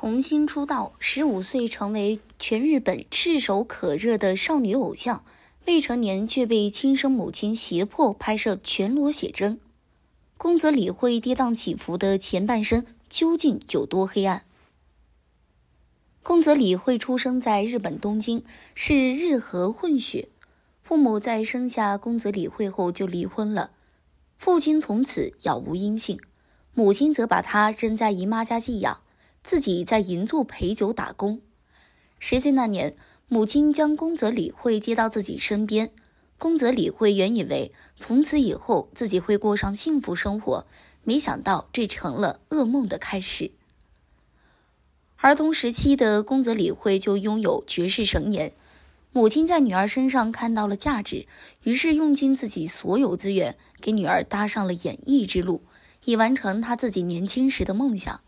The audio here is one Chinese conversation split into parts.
童星出道，十五岁成为全日本炙手可热的少女偶像，未成年却被亲生母亲胁迫拍摄全裸写真。宫泽理惠跌宕起伏的前半生究竟有多黑暗？宫泽理惠出生在日本东京，是日和混血，父母在生下宫泽理惠后就离婚了，父亲从此杳无音信，母亲则把她扔在姨妈家寄养。自己在银座陪酒打工。十岁那年，母亲将宫泽理惠接到自己身边。宫泽理惠原以为从此以后自己会过上幸福生活，没想到这成了噩梦的开始。儿童时期的宫泽理惠就拥有绝世神颜，母亲在女儿身上看到了价值，于是用尽自己所有资源给女儿搭上了演艺之路，以完成她自己年轻时的梦想。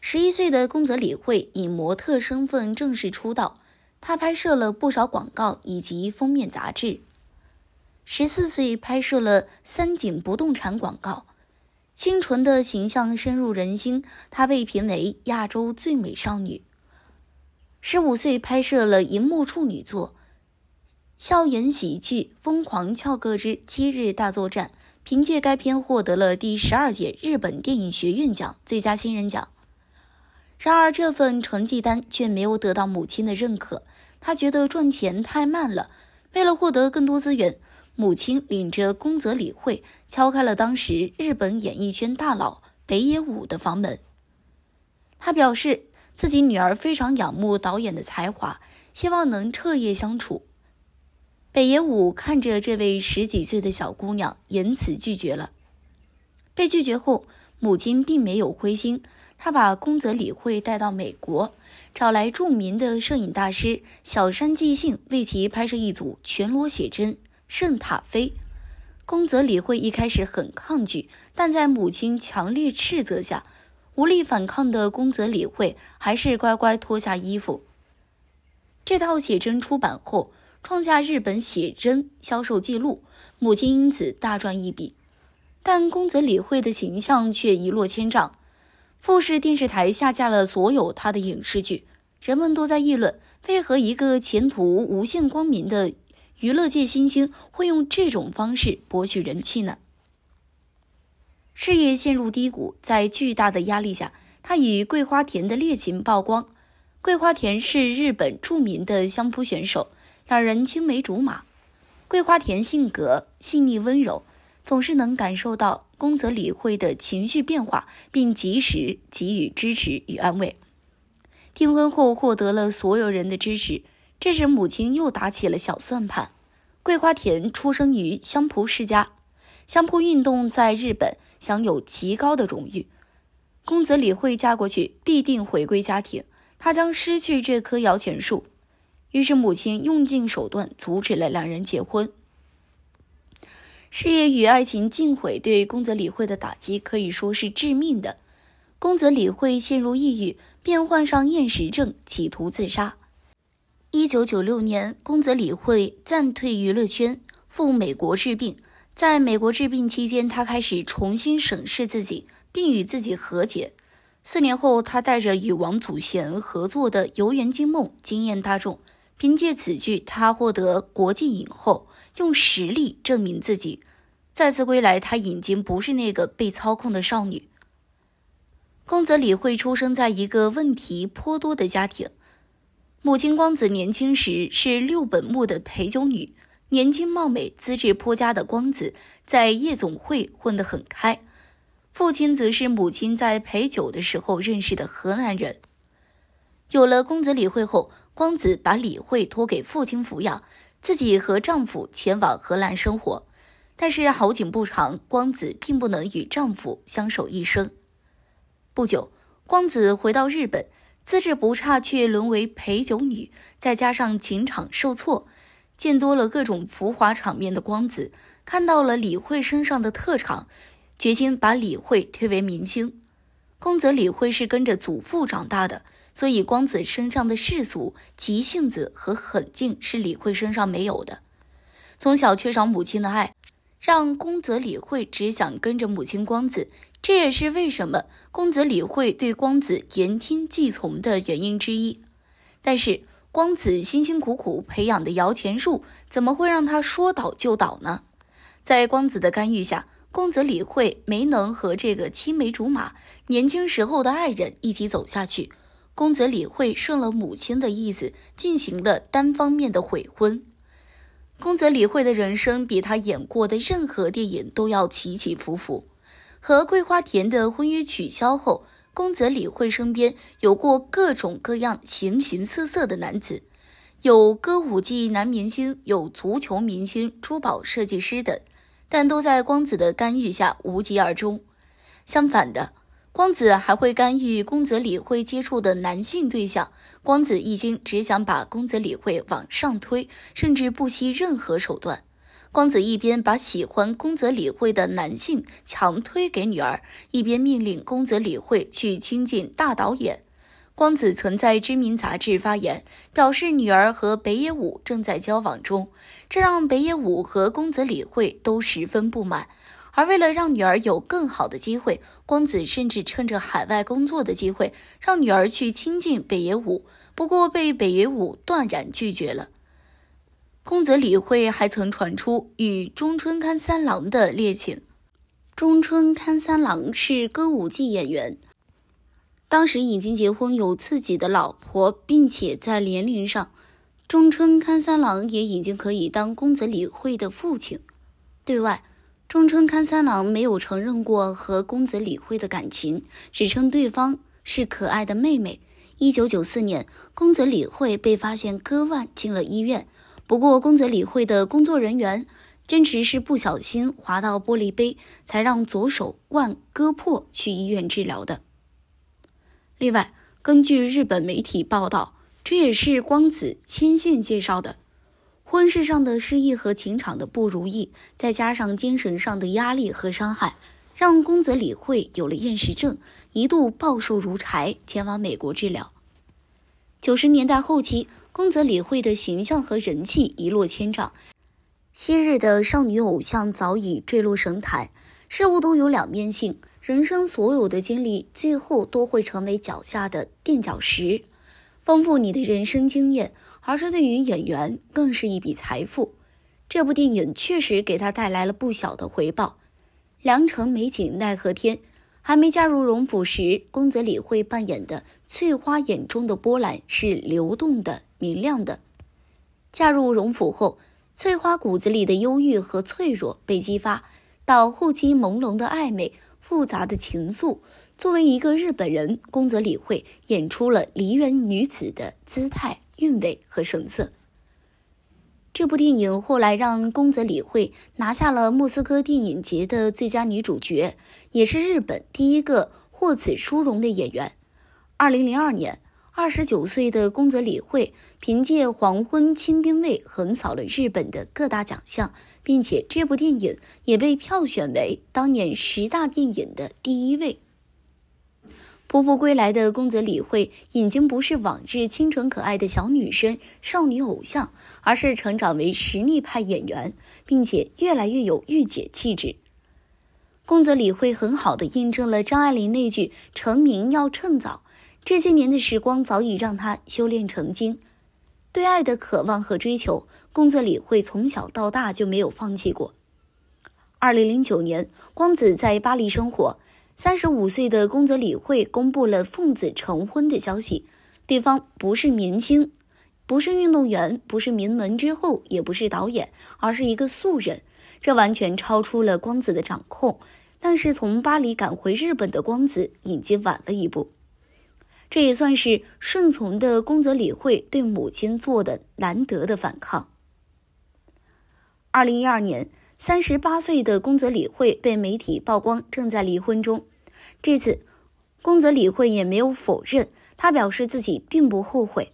十一岁的宫泽理惠以模特身份正式出道，她拍摄了不少广告以及封面杂志。十四岁拍摄了三井不动产广告，清纯的形象深入人心，她被评为亚洲最美少女。十五岁拍摄了银幕处女作《校园喜剧疯狂翘课之七日大作战》，凭借该片获得了第十二届日本电影学院奖最佳新人奖。然而，这份成绩单却没有得到母亲的认可。他觉得赚钱太慢了。为了获得更多资源，母亲领着宫泽理惠敲开了当时日本演艺圈大佬北野武的房门。他表示自己女儿非常仰慕导演的才华，希望能彻夜相处。北野武看着这位十几岁的小姑娘，言辞拒绝了。被拒绝后。母亲并没有灰心，她把宫泽理惠带到美国，找来著名的摄影大师小山纪信为其拍摄一组全裸写真。圣塔菲，宫泽理惠一开始很抗拒，但在母亲强烈斥责下，无力反抗的宫泽理惠还是乖乖脱下衣服。这套写真出版后，创下日本写真销售纪录，母亲因此大赚一笔。但宫泽理惠的形象却一落千丈，富士电视台下架了所有他的影视剧，人们都在议论，为何一个前途无限光明的娱乐界新星会用这种方式博取人气呢？事业陷入低谷，在巨大的压力下，他与桂花田的恋情曝光。桂花田是日本著名的相扑选手，两人青梅竹马，桂花田性格细腻温柔。总是能感受到宫泽理惠的情绪变化，并及时给予支持与安慰。订婚后获得了所有人的支持，这时母亲又打起了小算盘。桂花田出生于香扑世家，相扑运动在日本享有极高的荣誉。宫泽理惠嫁过去必定回归家庭，她将失去这棵摇钱树。于是母亲用尽手段阻止了两人结婚。事业与爱情尽毁，对宫泽理惠的打击可以说是致命的。宫泽理惠陷入抑郁，便患上厌食症，企图自杀。一九九六年，宫泽理惠暂退娱乐圈，赴美国治病。在美国治病期间，她开始重新审视自己，并与自己和解。四年后，她带着与王祖贤合作的《游园惊梦》，惊艳大众。凭借此剧，她获得国际影后，用实力证明自己。再次归来，她已经不是那个被操控的少女。光子李慧出生在一个问题颇多的家庭，母亲光子年轻时是六本木的陪酒女，年轻貌美、资质颇佳的光子在夜总会混得很开。父亲则是母亲在陪酒的时候认识的河南人。有了光子李慧后。光子把李慧托给父亲抚养，自己和丈夫前往荷兰生活。但是好景不长，光子并不能与丈夫相守一生。不久，光子回到日本，资质不差却沦为陪酒女，再加上情场受挫，见多了各种浮华场面的光子，看到了李慧身上的特长，决心把李慧推为明星。公子李慧是跟着祖父长大的。所以，光子身上的世俗、急性子和狠劲是李慧身上没有的。从小缺少母亲的爱，让公子李慧只想跟着母亲光子。这也是为什么公子李慧对光子言听计从的原因之一。但是，光子辛辛苦苦培养的摇钱树，怎么会让他说倒就倒呢？在光子的干预下，公子李慧没能和这个青梅竹马、年轻时候的爱人一起走下去。宫泽理惠顺了母亲的意思，进行了单方面的悔婚。宫泽理惠的人生比她演过的任何电影都要起起伏伏。和桂花田的婚约取消后，宫泽理惠身边有过各种各样形形色色的男子，有歌舞伎男明星，有足球明星、珠宝设计师等，但都在光子的干预下无疾而终。相反的。光子还会干预宫泽理惠接触的男性对象。光子一心只想把宫泽理惠往上推，甚至不惜任何手段。光子一边把喜欢宫泽理惠的男性强推给女儿，一边命令宫泽理惠去亲近大导演。光子曾在知名杂志发言，表示女儿和北野武正在交往中，这让北野武和宫泽理惠都十分不满。而为了让女儿有更好的机会，光子甚至趁着海外工作的机会，让女儿去亲近北野武，不过被北野武断然拒绝了。公子理惠还曾传出与中村勘三郎的恋情，中村勘三郎是歌舞伎演员，当时已经结婚有自己的老婆，并且在年龄上，中村勘三郎也已经可以当公子理惠的父亲。对外。中村勘三郎没有承认过和公子李惠的感情，只称对方是可爱的妹妹。一九九四年，公子李惠被发现割腕进了医院，不过公子李惠的工作人员坚持是不小心划到玻璃杯，才让左手腕割破去医院治疗的。另外，根据日本媒体报道，这也是光子牵线介绍的。婚事上的失意和情场的不如意，再加上精神上的压力和伤害，让公泽李慧有了厌食症，一度暴瘦如柴，前往美国治疗。九十年代后期，公泽李慧的形象和人气一落千丈，昔日的少女偶像早已坠落神坛。事物都有两面性，人生所有的经历最后都会成为脚下的垫脚石，丰富你的人生经验。而这对于演员更是一笔财富。这部电影确实给他带来了不小的回报。良辰美景奈何天，还没嫁入荣府时，宫泽理惠扮演的翠花眼中的波澜是流动的、明亮的。嫁入荣府后，翠花骨子里的忧郁和脆弱被激发，到后期朦胧的暧昧、复杂的情愫。作为一个日本人，宫泽理惠演出了梨园女子的姿态。韵味和神色。这部电影后来让宫泽理惠拿下了莫斯科电影节的最佳女主角，也是日本第一个获此殊荣的演员。二零零二年，二十九岁的宫泽理惠凭借《黄昏清兵卫》横扫了日本的各大奖项，并且这部电影也被票选为当年十大电影的第一位。匍匐归来的宫泽理惠已经不是往日清纯可爱的小女生、少女偶像，而是成长为实力派演员，并且越来越有御姐气质。宫泽理惠很好的印证了张爱玲那句“成名要趁早”，这些年的时光早已让她修炼成精。对爱的渴望和追求，宫泽理惠从小到大就没有放弃过。二零零九年，光子在巴黎生活。三十五岁的宫泽理惠公布了奉子成婚的消息，对方不是明星，不是运动员，不是名门之后，也不是导演，而是一个素人，这完全超出了光子的掌控。但是从巴黎赶回日本的光子已经晚了一步，这也算是顺从的宫泽理惠对母亲做的难得的反抗。二零一二年，三十八岁的宫泽理惠被媒体曝光正在离婚中。这次，公泽李慧也没有否认，他表示自己并不后悔，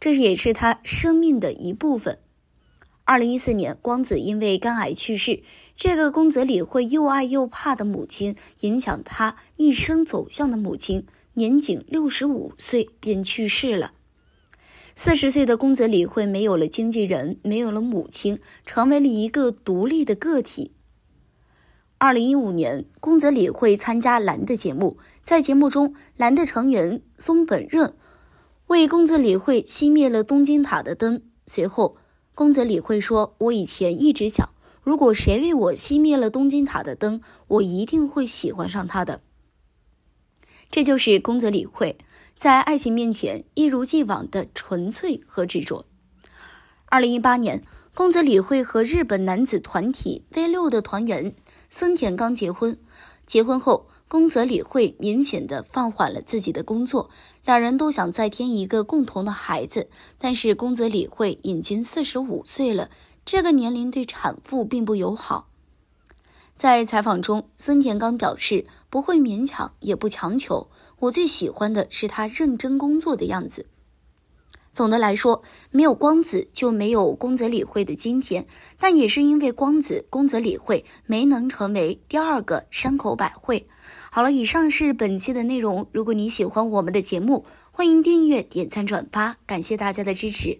这也是他生命的一部分。二零一四年，光子因为肝癌去世，这个公泽李慧又爱又怕的母亲，影响他一生走向的母亲，年仅六十五岁便去世了。四十岁的公泽李慧没有了经纪人，没有了母亲，成为了一个独立的个体。二零一五年，宫泽理惠参加蓝的节目，在节目中，蓝的成员松本润为宫泽理惠熄灭了东京塔的灯。随后，宫泽理惠说：“我以前一直想，如果谁为我熄灭了东京塔的灯，我一定会喜欢上他的。”这就是宫泽理惠在爱情面前一如既往的纯粹和执着。二零一八年，宫泽理惠和日本男子团体 V 六的团员。森田刚结婚，结婚后，宫泽理惠明显的放缓了自己的工作。两人都想再添一个共同的孩子，但是宫泽理惠已经四十五岁了，这个年龄对产妇并不友好。在采访中，森田刚表示不会勉强，也不强求。我最喜欢的是他认真工作的样子。总的来说，没有光子就没有宫泽理惠的今天，但也是因为光子宫泽理惠没能成为第二个山口百惠。好了，以上是本期的内容。如果你喜欢我们的节目，欢迎订阅、点赞、转发，感谢大家的支持。